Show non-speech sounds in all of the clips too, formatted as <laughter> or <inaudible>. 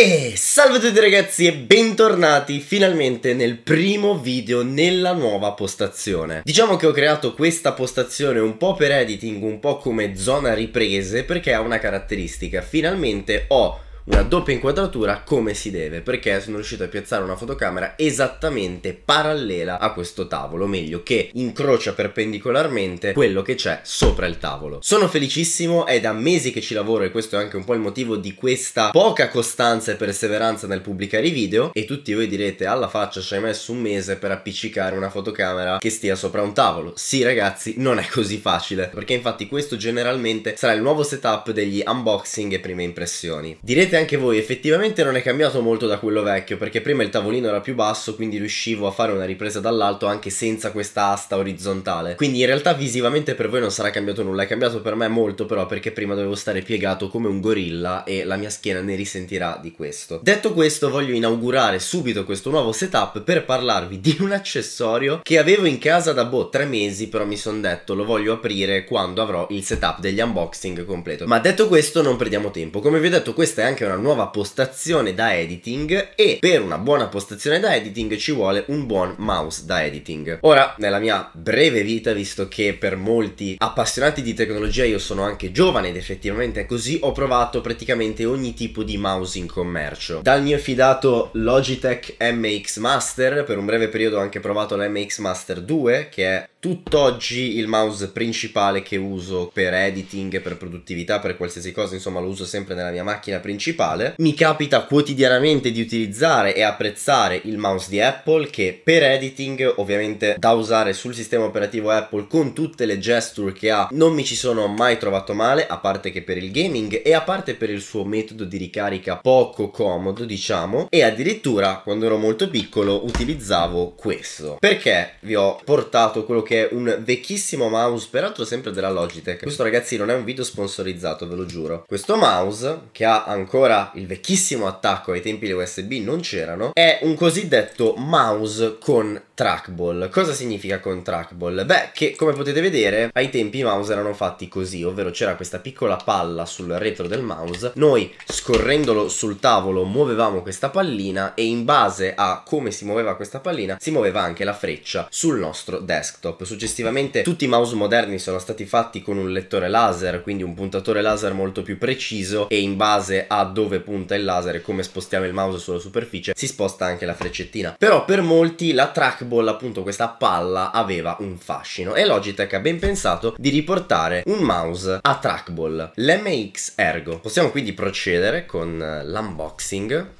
E salve a tutti ragazzi e bentornati finalmente nel primo video nella nuova postazione Diciamo che ho creato questa postazione un po' per editing, un po' come zona riprese perché ha una caratteristica Finalmente ho una doppia inquadratura come si deve perché sono riuscito a piazzare una fotocamera esattamente parallela a questo tavolo, meglio che incrocia perpendicolarmente quello che c'è sopra il tavolo. Sono felicissimo, è da mesi che ci lavoro e questo è anche un po' il motivo di questa poca costanza e perseveranza nel pubblicare i video e tutti voi direte alla faccia ci hai messo un mese per appiccicare una fotocamera che stia sopra un tavolo. Sì ragazzi, non è così facile perché infatti questo generalmente sarà il nuovo setup degli unboxing e prime impressioni. Direte anche voi, effettivamente non è cambiato molto da quello vecchio, perché prima il tavolino era più basso, quindi riuscivo a fare una ripresa dall'alto anche senza questa asta orizzontale. Quindi in realtà visivamente per voi non sarà cambiato nulla, è cambiato per me molto però perché prima dovevo stare piegato come un gorilla e la mia schiena ne risentirà di questo. Detto questo voglio inaugurare subito questo nuovo setup per parlarvi di un accessorio che avevo in casa da boh tre mesi, però mi sono detto lo voglio aprire quando avrò il setup degli unboxing completo. Ma detto questo non perdiamo tempo, come vi ho detto questa è anche una una nuova postazione da editing e per una buona postazione da editing ci vuole un buon mouse da editing. Ora, nella mia breve vita, visto che per molti appassionati di tecnologia io sono anche giovane ed effettivamente è così, ho provato praticamente ogni tipo di mouse in commercio. Dal mio fidato Logitech MX Master, per un breve periodo ho anche provato la MX Master 2, che è Tutt'oggi il mouse principale che uso per editing, per produttività, per qualsiasi cosa, insomma lo uso sempre nella mia macchina principale. Mi capita quotidianamente di utilizzare e apprezzare il mouse di Apple che per editing ovviamente da usare sul sistema operativo Apple con tutte le gesture che ha non mi ci sono mai trovato male, a parte che per il gaming e a parte per il suo metodo di ricarica poco comodo diciamo e addirittura quando ero molto piccolo utilizzavo questo perché vi ho portato quello che che è un vecchissimo mouse, peraltro sempre della Logitech. Questo ragazzi non è un video sponsorizzato, ve lo giuro. Questo mouse, che ha ancora il vecchissimo attacco ai tempi le USB non c'erano, è un cosiddetto mouse con trackball. Cosa significa con trackball? Beh, che come potete vedere ai tempi i mouse erano fatti così, ovvero c'era questa piccola palla sul retro del mouse, noi scorrendolo sul tavolo muovevamo questa pallina e in base a come si muoveva questa pallina si muoveva anche la freccia sul nostro desktop. Successivamente tutti i mouse moderni sono stati fatti con un lettore laser, quindi un puntatore laser molto più preciso e in base a dove punta il laser e come spostiamo il mouse sulla superficie si sposta anche la freccettina. Però per molti la trackball Ball, appunto questa palla aveva un fascino e Logitech ha ben pensato di riportare un mouse a trackball, l'MX Ergo. Possiamo quindi procedere con eh, l'unboxing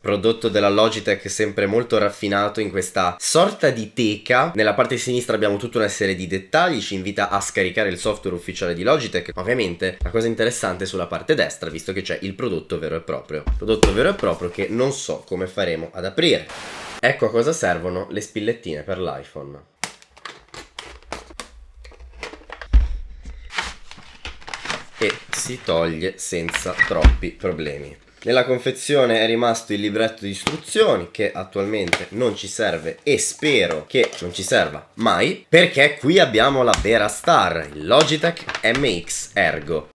prodotto della Logitech sempre molto raffinato in questa sorta di teca. Nella parte sinistra abbiamo tutta una serie di dettagli, ci invita a scaricare il software ufficiale di Logitech. Ovviamente la cosa interessante è sulla parte destra, visto che c'è il prodotto vero e proprio. Prodotto vero e proprio che non so come faremo ad aprire. Ecco a cosa servono le spillettine per l'iPhone. E si toglie senza troppi problemi. Nella confezione è rimasto il libretto di istruzioni che attualmente non ci serve e spero che non ci serva mai perché qui abbiamo la vera star, il Logitech MX Ergo.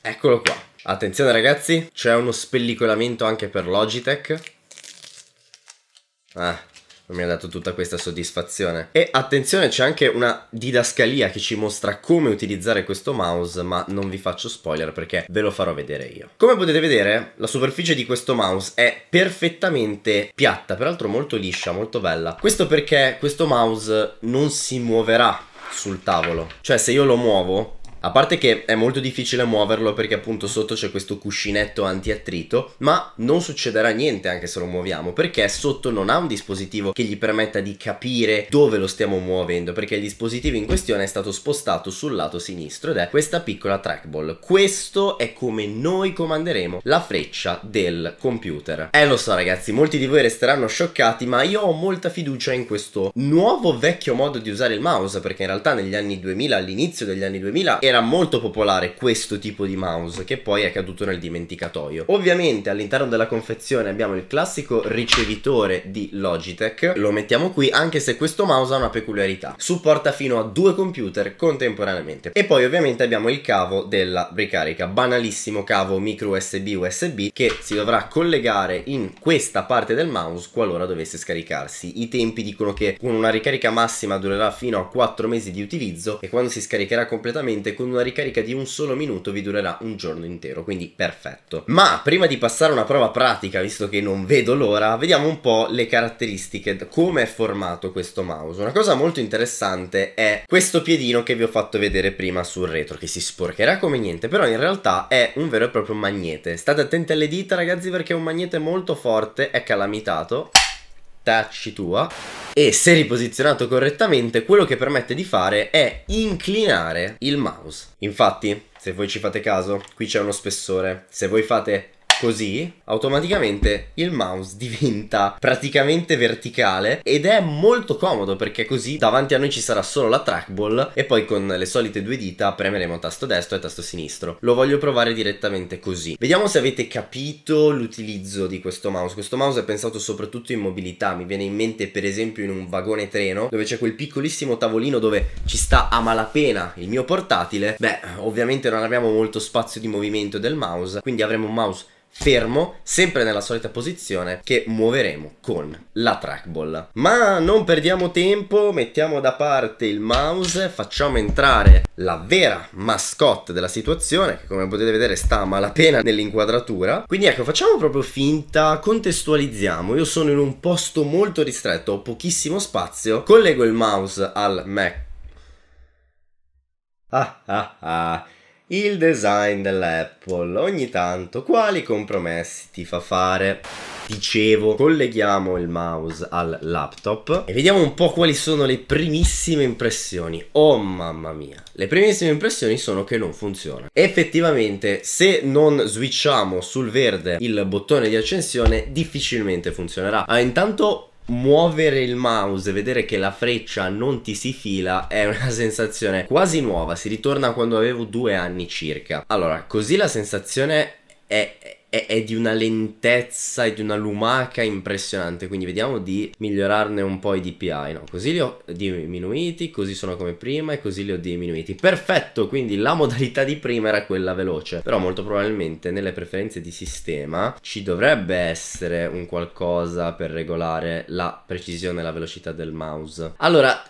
Eccolo qua. Attenzione ragazzi, c'è uno spellicolamento anche per Logitech Ah, non mi ha dato tutta questa soddisfazione. E attenzione, c'è anche una didascalia che ci mostra come utilizzare questo mouse, ma non vi faccio spoiler perché ve lo farò vedere io. Come potete vedere, la superficie di questo mouse è perfettamente piatta, peraltro molto liscia, molto bella. Questo perché questo mouse non si muoverà sul tavolo. Cioè, se io lo muovo, a parte che è molto difficile muoverlo perché appunto sotto c'è questo cuscinetto antiattrito, ma non succederà niente anche se lo muoviamo, perché sotto non ha un dispositivo che gli permetta di capire dove lo stiamo muovendo, perché il dispositivo in questione è stato spostato sul lato sinistro ed è questa piccola trackball. Questo è come noi comanderemo la freccia del computer. Eh lo so ragazzi, molti di voi resteranno scioccati, ma io ho molta fiducia in questo nuovo vecchio modo di usare il mouse, perché in realtà negli anni 2000, all'inizio degli anni 2000, era era molto popolare questo tipo di mouse che poi è caduto nel dimenticatoio. Ovviamente all'interno della confezione abbiamo il classico ricevitore di Logitech, lo mettiamo qui anche se questo mouse ha una peculiarità, supporta fino a due computer contemporaneamente. E poi ovviamente abbiamo il cavo della ricarica, banalissimo cavo micro USB USB che si dovrà collegare in questa parte del mouse qualora dovesse scaricarsi. I tempi dicono che con una ricarica massima durerà fino a 4 mesi di utilizzo e quando si scaricherà completamente con una ricarica di un solo minuto vi durerà un giorno intero, quindi perfetto. Ma prima di passare a una prova pratica, visto che non vedo l'ora, vediamo un po' le caratteristiche, come è formato questo mouse. Una cosa molto interessante è questo piedino che vi ho fatto vedere prima sul retro, che si sporcherà come niente, però in realtà è un vero e proprio magnete. State attenti alle dita ragazzi perché è un magnete molto forte, è calamitato tacitura e se riposizionato correttamente quello che permette di fare è inclinare il mouse. Infatti, se voi ci fate caso, qui c'è uno spessore. Se voi fate così, automaticamente il mouse diventa praticamente verticale ed è molto comodo perché così davanti a noi ci sarà solo la trackball e poi con le solite due dita premeremo tasto destro e tasto sinistro. Lo voglio provare direttamente così. Vediamo se avete capito l'utilizzo di questo mouse. Questo mouse è pensato soprattutto in mobilità, mi viene in mente per esempio in un vagone treno dove c'è quel piccolissimo tavolino dove ci sta a malapena il mio portatile. Beh, ovviamente non abbiamo molto spazio di movimento del mouse, quindi avremo un mouse fermo, sempre nella solita posizione che muoveremo con la trackball. Ma non perdiamo tempo, mettiamo da parte il mouse, facciamo entrare la vera mascotte della situazione, che come potete vedere sta a malapena nell'inquadratura. Quindi ecco, facciamo proprio finta, contestualizziamo. Io sono in un posto molto ristretto, ho pochissimo spazio, collego il mouse al Mac. Ah ah ah il design dell'Apple ogni tanto quali compromessi ti fa fare dicevo colleghiamo il mouse al laptop e vediamo un po' quali sono le primissime impressioni oh mamma mia le primissime impressioni sono che non funziona effettivamente se non switchiamo sul verde il bottone di accensione difficilmente funzionerà ah, intanto muovere il mouse e vedere che la freccia non ti si fila è una <laughs> sensazione quasi nuova, si ritorna quando avevo due anni circa. Allora, così la sensazione è è, è, di una lentezza e di una lumaca impressionante. Quindi vediamo di migliorarne un po' i DPI. No? Così li ho diminuiti, così sono come prima e così li ho diminuiti. Perfetto, quindi la modalità di prima era quella veloce. Però molto probabilmente nelle preferenze di sistema ci dovrebbe essere un qualcosa per regolare la precisione e la velocità del mouse. Allora,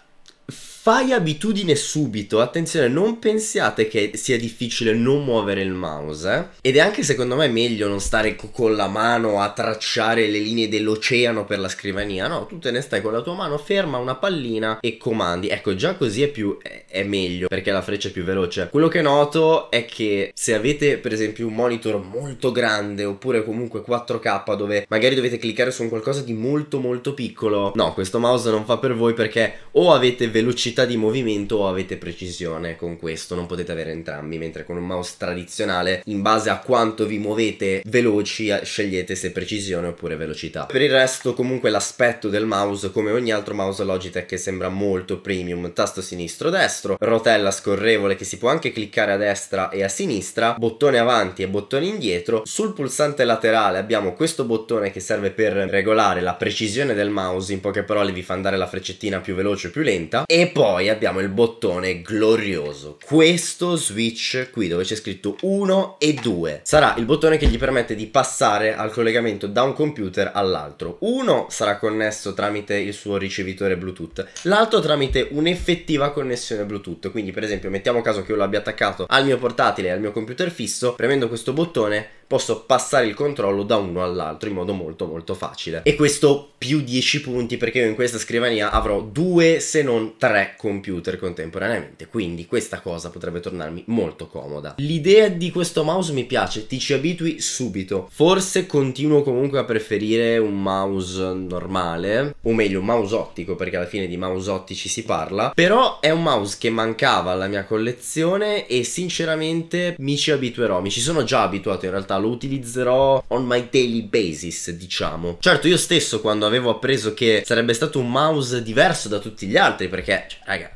Fai abitudine subito, attenzione, non pensiate che sia difficile non muovere il mouse. Eh? Ed è anche secondo me meglio non stare con la mano a tracciare le linee dell'oceano per la scrivania, no, tu te ne stai con la tua mano, ferma una pallina e comandi. Ecco, già così è più è, meglio perché la freccia è più veloce. Quello che noto è che se avete per esempio un monitor molto grande oppure comunque 4K dove magari dovete cliccare su un qualcosa di molto molto piccolo, no, questo mouse non fa per voi perché o avete velocità velocità di movimento o avete precisione con questo, non potete avere entrambi, mentre con un mouse tradizionale in base a quanto vi muovete veloci eh, scegliete se precisione oppure velocità. Per il resto comunque l'aspetto del mouse come ogni altro mouse Logitech sembra molto premium, tasto sinistro destro, rotella scorrevole che si può anche cliccare a destra e a sinistra, bottone avanti e bottone indietro, sul pulsante laterale abbiamo questo bottone che serve per regolare la precisione del mouse, in poche parole vi fa andare la freccettina più veloce o più lenta e poi poi abbiamo il bottone glorioso, questo switch qui dove c'è scritto 1 e 2. Sarà il bottone che gli permette di passare al collegamento da un computer all'altro. Uno sarà connesso tramite il suo ricevitore Bluetooth, l'altro tramite un'effettiva connessione Bluetooth. Quindi per esempio mettiamo caso che io l'abbia attaccato al mio portatile e al mio computer fisso, premendo questo bottone posso passare il controllo da uno all'altro in modo molto molto facile. E questo più 10 punti perché io in questa scrivania avrò due se non tre computer contemporaneamente, quindi questa cosa potrebbe tornarmi molto comoda. L'idea di questo mouse mi piace, ti ci abitui subito. Forse continuo comunque a preferire un mouse normale, o meglio un mouse ottico perché alla fine di mouse ottici si parla, però è un mouse che mancava alla mia collezione e sinceramente mi ci abituerò, mi ci sono già abituato in realtà lo utilizzerò on my daily basis, diciamo. Certo, io stesso quando avevo appreso che sarebbe stato un mouse diverso da tutti gli altri, perché, cioè, raga,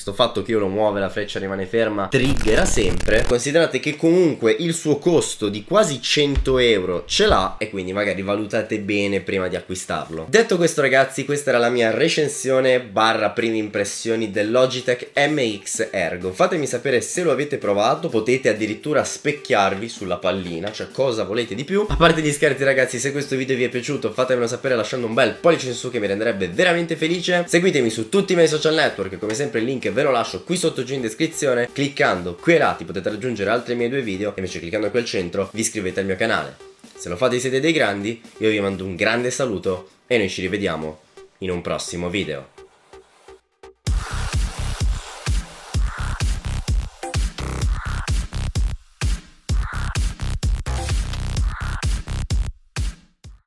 questo fatto che io lo muovo e la freccia rimane ferma triggera sempre, considerate che comunque il suo costo di quasi 100 euro ce l'ha e quindi magari valutate bene prima di acquistarlo. Detto questo ragazzi, questa era la mia recensione barra prime impressioni del Logitech MX Ergo. Fatemi sapere se lo avete provato, potete addirittura specchiarvi sulla pallina, cioè cosa volete di più. A parte gli scherzi ragazzi, se questo video vi è piaciuto fatemelo sapere lasciando un bel pollice in su che mi renderebbe veramente felice. Seguitemi su tutti i miei social network, come sempre il link ve lo lascio qui sotto giù in descrizione. Cliccando qui ai lati potete raggiungere altri miei due video, invece cliccando qui al centro vi iscrivete al mio canale. Se lo fate siete dei grandi, io vi mando un grande saluto e noi ci rivediamo in un prossimo video.